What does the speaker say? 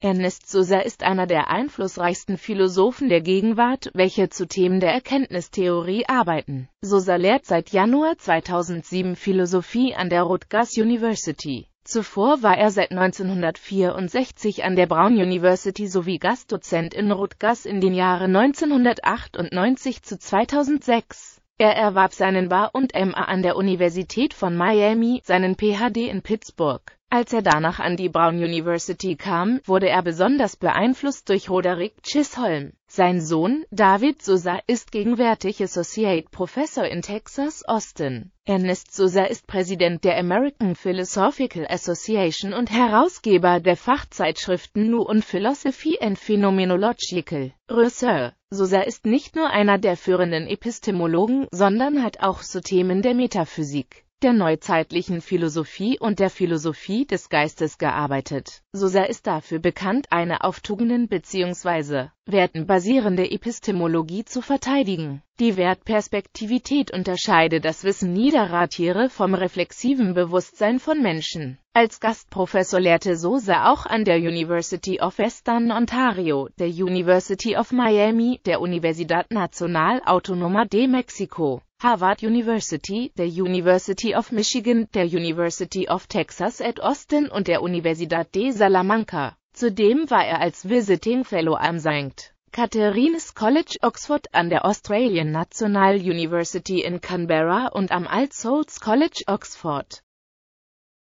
Ernest Sosa ist einer der einflussreichsten Philosophen der Gegenwart, welche zu Themen der Erkenntnistheorie arbeiten. Sosa lehrt seit Januar 2007 Philosophie an der Rutgers University. Zuvor war er seit 1964 an der Brown University sowie Gastdozent in Rutgers in den Jahren 1998 zu 2006. Er erwarb seinen Bar und MA an der Universität von Miami, seinen PhD in Pittsburgh als er danach an die Brown University kam, wurde er besonders beeinflusst durch Roderick Chisholm. Sein Sohn, David Sosa, ist gegenwärtig Associate Professor in Texas, Austin. Ernest Sosa ist Präsident der American Philosophical Association und Herausgeber der Fachzeitschriften New und Philosophy and Phenomenological Research. Sosa ist nicht nur einer der führenden Epistemologen, sondern hat auch zu Themen der Metaphysik der neuzeitlichen Philosophie und der Philosophie des Geistes gearbeitet. Sosa ist dafür bekannt, eine auf Tugenden bzw. Werten basierende Epistemologie zu verteidigen. Die Wertperspektivität unterscheide das Wissen niederer Tiere vom reflexiven Bewusstsein von Menschen. Als Gastprofessor lehrte Sosa auch an der University of Western Ontario, der University of Miami, der Universidad Nacional Autónoma de Mexico Harvard University, der University of Michigan, der University of Texas at Austin und der Universidad de Salamanca. Zudem war er als Visiting Fellow am St. Catherine's College, Oxford an der Australian National University in Canberra und am All Souls College, Oxford.